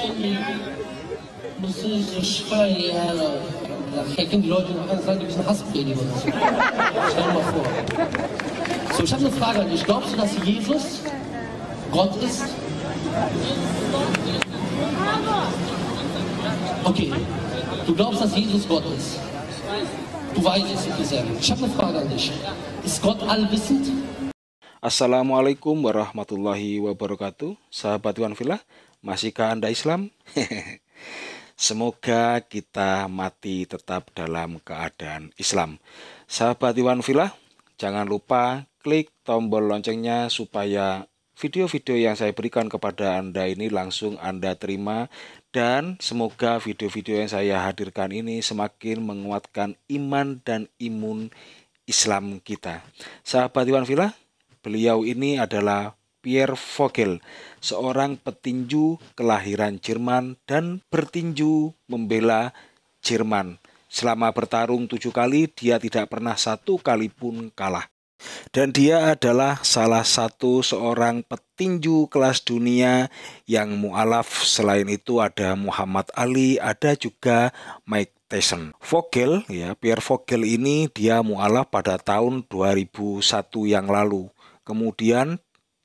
So, ich habe eine Frage an dich. Glaubst du, dass Jesus Gott ist? Okay. Du glaubst, dass Jesus Gott ist? Du weißt es bisher. Ich habe eine Frage an dich. Ist Gott allwissend? Assalamualaikum warahmatullahi wabarakatuh Sahabat Wanfilah Masihkah Anda Islam? Semoga kita mati tetap dalam keadaan Islam. Sahabat Iwan Villa, jangan lupa klik tombol loncengnya supaya video-video yang saya berikan kepada Anda ini langsung Anda terima dan semoga video-video yang saya hadirkan ini semakin menguatkan iman dan imun Islam kita. Sahabat Iwan Villa, beliau ini adalah Pierre Vogel, seorang petinju kelahiran Jerman dan bertinju membela Jerman. Selama bertarung tujuh kali, dia tidak pernah satu kali pun kalah. Dan dia adalah salah satu seorang petinju kelas dunia yang mualaf. Selain itu ada Muhammad Ali, ada juga Mike Tyson. Vogel ya, Pierre Vogel ini dia mualaf pada tahun 2001 yang lalu. Kemudian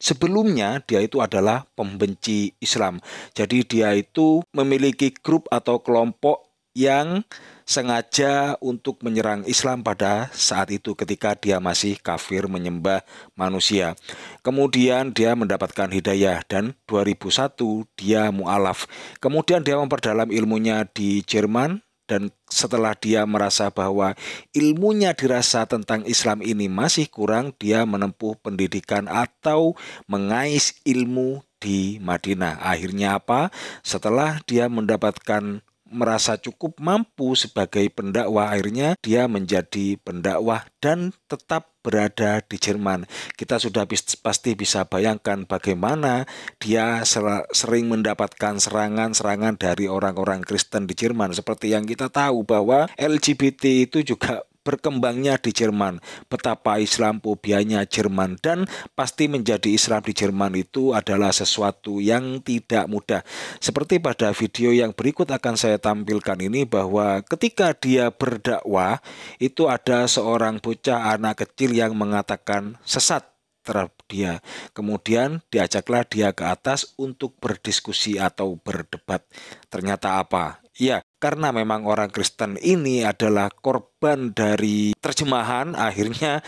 Sebelumnya dia itu adalah pembenci Islam. Jadi dia itu memiliki grup atau kelompok yang sengaja untuk menyerang Islam pada saat itu ketika dia masih kafir menyembah manusia. Kemudian dia mendapatkan hidayah dan 2001 dia mualaf. Kemudian dia memperdalam ilmunya di Jerman dan setelah dia merasa bahwa ilmunya dirasa tentang Islam ini masih kurang, dia menempuh pendidikan atau mengais ilmu di Madinah. Akhirnya apa? Setelah dia mendapatkan merasa cukup mampu sebagai pendakwah, akhirnya dia menjadi pendakwah dan tetap berada di Jerman. Kita sudah pasti bisa bayangkan bagaimana dia sering mendapatkan serangan-serangan dari orang-orang Kristen di Jerman. Seperti yang kita tahu bahwa LGBT itu juga berkembangnya di Jerman, betapa Islam fobianya Jerman dan pasti menjadi Islam di Jerman itu adalah sesuatu yang tidak mudah. Seperti pada video yang berikut akan saya tampilkan ini bahwa ketika dia berdakwah itu ada seorang bocah anak kecil yang mengatakan sesat terhadap dia. Kemudian diajaklah dia ke atas untuk berdiskusi atau berdebat. Ternyata apa? Ya, karena memang orang Kristen ini adalah korban dari terjemahan, akhirnya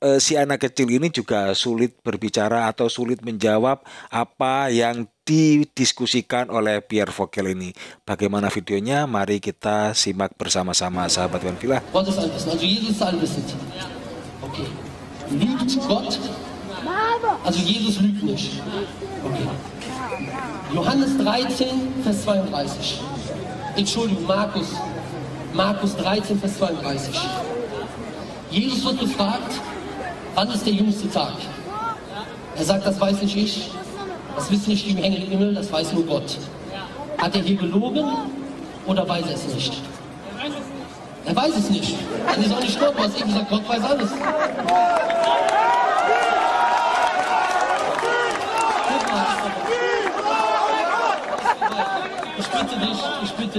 eh, si anak kecil ini juga sulit berbicara atau sulit menjawab apa yang didiskusikan oleh Pierre Vogel ini. Bagaimana videonya? Mari kita simak bersama-sama sahabat Wenvilla. Villa. Also Jesus lügt nicht. Okay. Johannes 13, Vers 32. Entschuldigung, Markus, Markus 13, Vers 32. Jesus wird gefragt, wann ist der jüngste Tag? Er sagt, das weiß nicht ich, das wissen nicht die im Himmel, das weiß nur Gott. Hat er hier gelogen oder weiß er es nicht? Er weiß es nicht. Er weiß es nicht. Dann ist auch nicht Gott, was ich gesagt Gott weiß alles.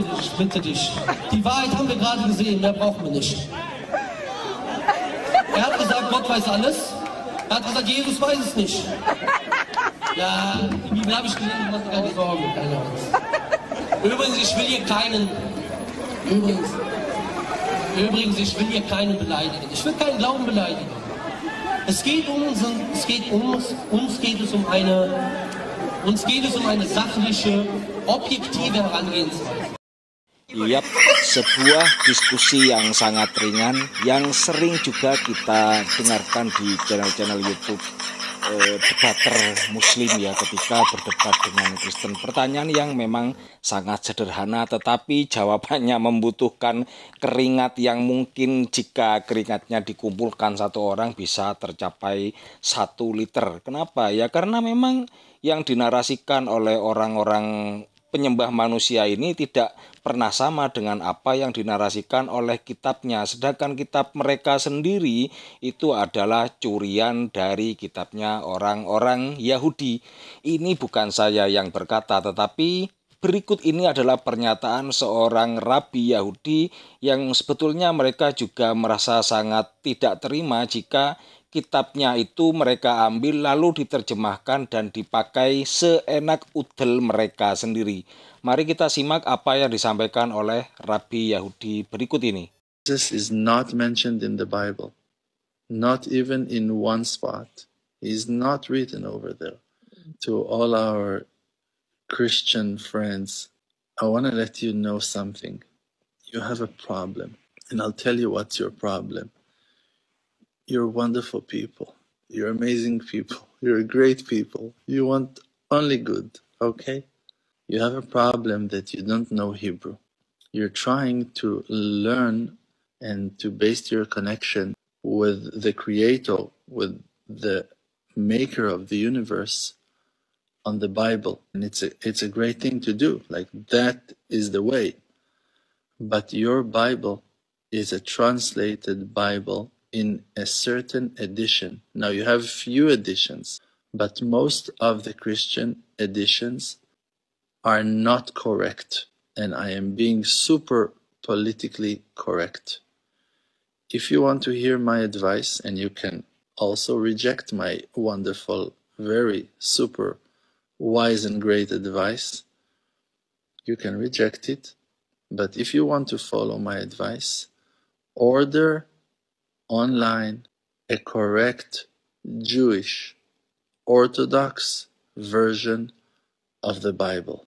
bitte dich, bitte dich. Die Wahrheit haben wir gerade gesehen, mehr brauchen wir nicht. Er hat gesagt, Gott weiß alles. Er hat gesagt, Jesus weiß es nicht. Ja, die Bibel habe ich gelesen, mach dir keine Sorgen, keine Übrigens, ich will hier keinen. Übrigens. Übrigens, ich will hier keinen beleidigen. Ich will keinen Glauben beleidigen. Es geht um uns, es geht um uns geht es um eine, uns geht es um eine sachliche, objektive Herangehensweise. Iya, sebuah diskusi yang sangat ringan yang sering juga kita dengarkan di channel-channel YouTube eh, debater Muslim ya ketika berdebat dengan Kristen. Pertanyaan yang memang sangat sederhana tetapi jawabannya membutuhkan keringat yang mungkin jika keringatnya dikumpulkan satu orang bisa tercapai satu liter. Kenapa? Ya karena memang yang dinarasikan oleh orang-orang penyembah manusia ini tidak pernah sama dengan apa yang dinarasikan oleh kitabnya. Sedangkan kitab mereka sendiri itu adalah curian dari kitabnya orang-orang Yahudi. Ini bukan saya yang berkata, tetapi berikut ini adalah pernyataan seorang rabi Yahudi yang sebetulnya mereka juga merasa sangat tidak terima jika kitabnya itu mereka ambil lalu diterjemahkan dan dipakai seenak udel mereka sendiri. Mari kita simak apa yang disampaikan oleh Rabi Yahudi berikut ini. Jesus is not mentioned in the Bible, not even in one spot. He is not written over there. To all our Christian friends, I want to let you know something. You have a problem, and I'll tell you what's your problem. You're wonderful people. You're amazing people. You're great people. You want only good, okay? You have a problem that you don't know Hebrew. You're trying to learn and to base your connection with the Creator, with the Maker of the universe, on the Bible. And it's a, it's a great thing to do. Like, that is the way. But your Bible is a translated Bible in a certain edition. Now you have few editions, but most of the Christian editions are not correct. And I am being super politically correct. If you want to hear my advice, and you can also reject my wonderful, very super wise and great advice, you can reject it. But if you want to follow my advice, order online a correct Jewish Orthodox version of the Bible.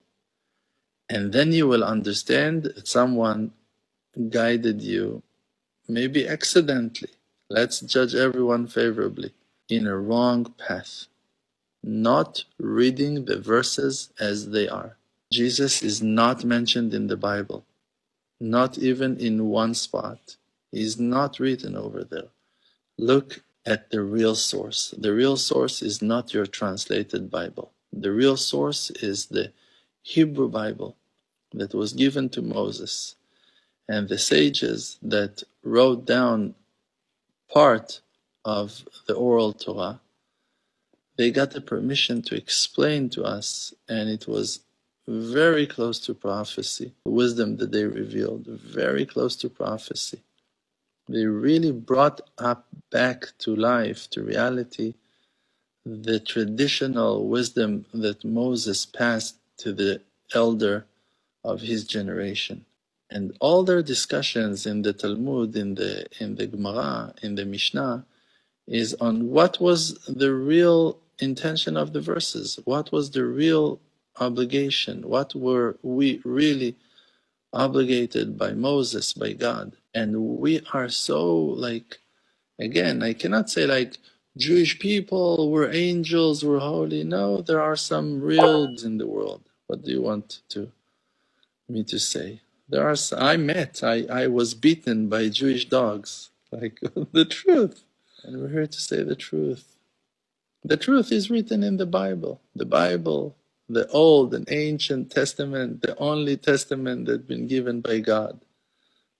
And then you will understand that someone guided you, maybe accidentally. Let's judge everyone favorably in a wrong path, not reading the verses as they are. Jesus is not mentioned in the Bible, not even in one spot is not written over there. Look at the real source. The real source is not your translated Bible. The real source is the Hebrew Bible that was given to Moses and the sages that wrote down part of the oral Torah. They got the permission to explain to us, and it was very close to prophecy, wisdom that they revealed, very close to prophecy they really brought up back to life, to reality, the traditional wisdom that Moses passed to the elder of his generation. And all their discussions in the Talmud, in the, in the Gemara, in the Mishnah, is on what was the real intention of the verses, what was the real obligation, what were we really obligated by Moses, by God. And we are so like, again, I cannot say like Jewish people were angels, were holy. No, there are some reals in the world. What do you want to me to say? There are. Some, I met. I I was beaten by Jewish dogs. Like the truth, and we're here to say the truth. The truth is written in the Bible. The Bible the old and ancient testament, the only testament that been given by God.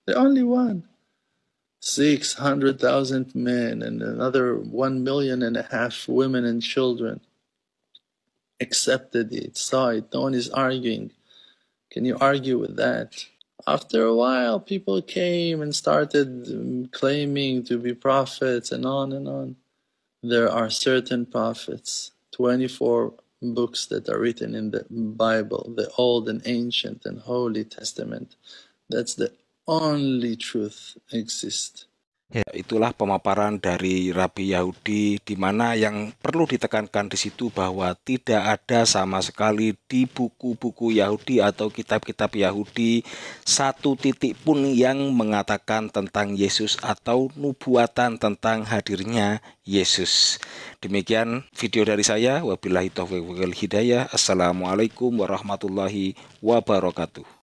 The only one. 600,000 men and another 1 million and a half women and children accepted it, saw it. No one is arguing. Can you argue with that? After a while, people came and started um, claiming to be prophets and on and on. There are certain prophets, 24 books that are written in the Bible, the Old and Ancient and Holy Testament. That's the only truth exists. Ya, itulah pemaparan dari Rabi Yahudi di mana yang perlu ditekankan di situ bahwa tidak ada sama sekali di buku-buku Yahudi atau kitab-kitab Yahudi satu titik pun yang mengatakan tentang Yesus atau nubuatan tentang hadirnya Yesus. Demikian video dari saya. Wabillahi taufiq wal hidayah. Assalamualaikum warahmatullahi wabarakatuh.